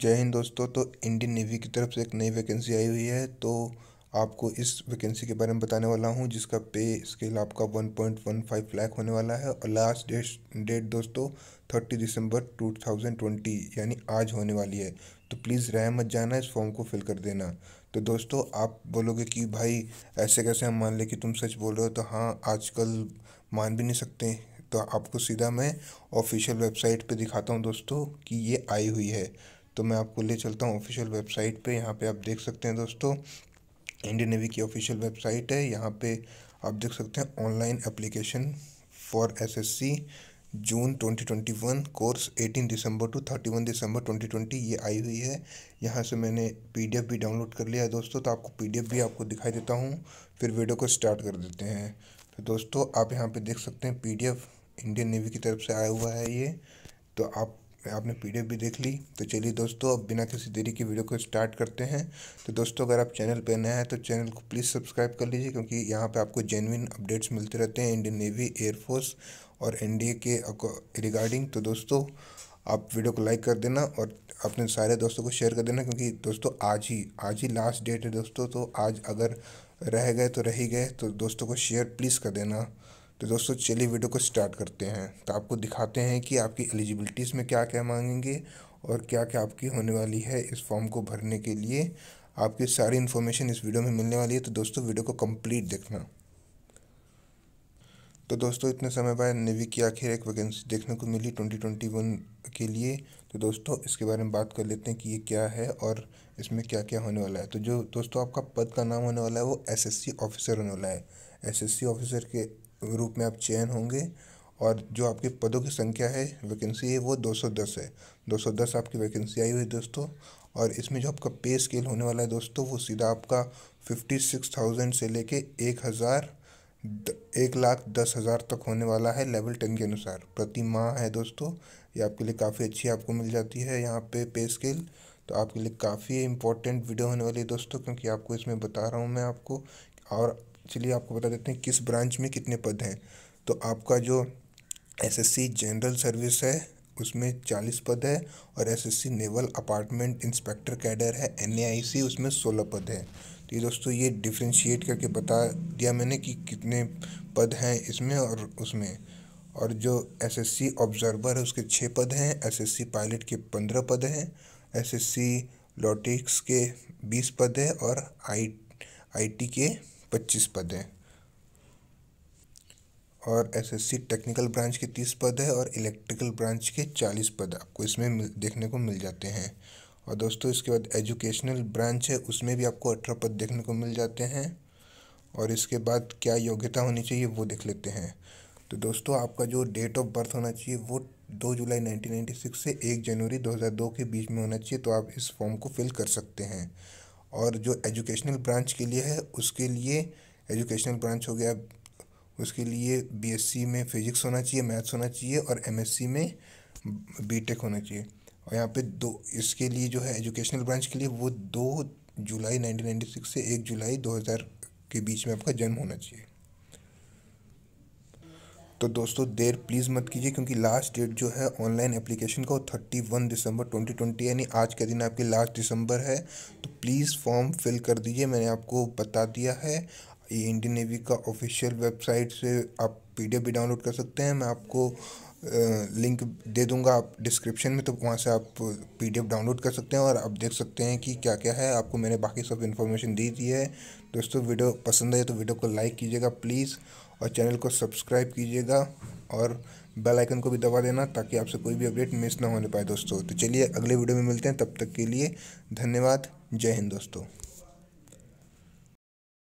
जय हिंद दोस्तों तो इंडियन नेवी की तरफ से एक नई वैकेंसी आई हुई है तो आपको इस वैकेंसी के बारे में बताने वाला हूँ जिसका पे स्केल आपका 1.15 लाख होने वाला है और लास्ट डेट डेट दोस्तों 30 दिसंबर 2020 यानी आज होने वाली है तो प्लीज़ रह मत जाना इस फॉर्म को फिल कर देना तो दोस्तों आप बोलोगे कि भाई ऐसे कैसे हम मान लें कि तुम सच बोल रहे हो तो हाँ आजकल मान भी नहीं सकते तो आपको सीधा मैं ऑफिशियल वेबसाइट पे दिखाता हूँ दोस्तों कि ये आई हुई है तो मैं आपको ले चलता हूँ ऑफिशियल वेबसाइट पे यहाँ पे आप देख सकते हैं दोस्तों इंडियन नेवी की ऑफिशियल वेबसाइट है यहाँ पे आप देख सकते हैं online application for SSC June 2021 course 18 दिसंबर टू 31 दिसंबर 2020 ये आई हुई है यहाँ से मैंने पीडीएफ भी डाउनलोड कर लिया है दोस्तों तो आपको पी भी आपको दिखाई देता हूँ फिर वीडियो को स्टार्ट कर देते हैं तो दोस्तों आप यहाँ पर देख सकते हैं पी इंडियन नेवी की तरफ से आया हुआ है ये तो आप आपने पीडीएफ भी देख ली तो चलिए दोस्तों अब बिना किसी देरी के वीडियो को स्टार्ट करते हैं तो दोस्तों अगर आप चैनल पर नए हैं तो चैनल को प्लीज़ सब्सक्राइब कर लीजिए क्योंकि यहाँ पे आपको जेनविन अपडेट्स मिलते रहते हैं इंडियन नेवी एयरफोर्स और एन के रिगार्डिंग तो दोस्तों आप वीडियो को लाइक कर देना और अपने सारे दोस्तों को शेयर कर देना क्योंकि दोस्तों आज ही आज ही लास्ट डेट है दोस्तों तो आज अगर रह गए तो रह ही गए तो दोस्तों को शेयर प्लीज़ कर देना तो दोस्तों चलिए वीडियो को स्टार्ट करते हैं तो आपको दिखाते हैं कि आपकी एलिजिबिलिटीज़ में क्या क्या मांगेंगे और क्या क्या आपकी होने वाली है इस फॉर्म को भरने के लिए आपकी सारी इन्फॉर्मेशन इस वीडियो में मिलने वाली है तो दोस्तों वीडियो को कम्प्लीट देखना तो दोस्तों इतने समय बाद नेवी की आखिर एक वैकेंसी देखने को मिली ट्वेंटी ट्वेंटी वन के लिए तो दोस्तों इसके बारे में बात कर लेते हैं कि ये क्या है और इसमें क्या क्या होने वाला है तो जो दोस्तों आपका पद का नाम होने वाला है वो एसएससी ऑफिसर होने वाला है एसएससी ऑफिसर के रूप में आप चयन होंगे और जो आपके पदों की संख्या है वैकेंसी है वो 210 है 210 आपकी वैकेंसी आई हुई है दोस्तों और इसमें जो आपका पे स्केल होने वाला है दोस्तों वो सीधा आपका फिफ्टी सिक्स थाउजेंड से लेके एक हज़ार एक लाख दस हज़ार तक होने वाला है लेवल टेन के अनुसार प्रति माह है दोस्तों ये आपके लिए काफ़ी अच्छी आपको मिल जाती है यहाँ पे पे स्केल तो आपके लिए काफ़ी इंपॉर्टेंट वीडियो होने वाली है दोस्तों क्योंकि आपको इसमें बता रहा हूँ मैं आपको और चलिए आपको बता देते हैं किस ब्रांच में कितने पद हैं तो आपका जो एसएससी जनरल सर्विस है उसमें चालीस पद है और SSC naval armament inspector cadre है सी उसमें सोलह पद है तो ये दोस्तों ये डिफ्रेंशिएट करके बता दिया मैंने कि कितने पद हैं इसमें और उसमें और जो एसएससी ऑब्जर्वर है उसके छः पद हैं एसएससी पायलट के पंद्रह पद हैं एसएससी लॉटिक्स के बीस पद है और आई आईटी के पच्चीस पद हैं और एसएससी टेक्निकल ब्रांच के तीस पद है और इलेक्ट्रिकल ब्रांच के चालीस पद आपको इसमें देखने को मिल जाते हैं और दोस्तों इसके बाद एजुकेशनल ब्रांच है उसमें भी आपको अठारह पद देखने को मिल जाते हैं और इसके बाद क्या योग्यता होनी चाहिए वो देख लेते हैं तो दोस्तों आपका जो डेट ऑफ बर्थ होना चाहिए वो दो जुलाई नाइनटीन से एक जनवरी दो के बीच में होना चाहिए तो आप इस फॉर्म को फिल कर सकते हैं और जो एजुकेशनल ब्रांच के लिए है उसके लिए एजुकेशनल ब्रांच हो गया उसके लिए बीएससी में फिजिक्स होना चाहिए मैथ्स होना चाहिए और एमएससी में बीटेक होना चाहिए और यहाँ पे दो इसके लिए जो है एजुकेशनल ब्रांच के लिए वो दो जुलाई 1996 से एक जुलाई 2000 के बीच में आपका जन्म होना चाहिए तो दोस्तों देर प्लीज़ मत कीजिए क्योंकि लास्ट डेट जो है ऑनलाइन एप्लीकेशन का वो थर्टी वन दिसंबर ट्वेंटी ट्वेंटी यानी आज का दिन आपके लास्ट दिसंबर है तो प्लीज़ फॉर्म फिल कर दीजिए मैंने आपको बता दिया है ये इंडियन नेवी का ऑफिशियल वेबसाइट से आप पीडीएफ भी डाउनलोड कर सकते हैं मैं आपको लिंक दे दूंगा आप डिस्क्रिप्शन में तो वहाँ से आप पीडीएफ डाउनलोड कर सकते हैं और आप देख सकते हैं कि क्या क्या है आपको मैंने बाकी सब इन्फॉर्मेशन दी दी है दोस्तों वीडियो पसंद आए तो वीडियो को लाइक कीजिएगा प्लीज़ और चैनल को सब्सक्राइब कीजिएगा और बेल आइकन को भी दबा देना ताकि आपसे कोई भी अपडेट मिस ना होने पाए दोस्तों तो चलिए अगले वीडियो में मिलते हैं तब तक के लिए धन्यवाद जय हिंद दोस्तों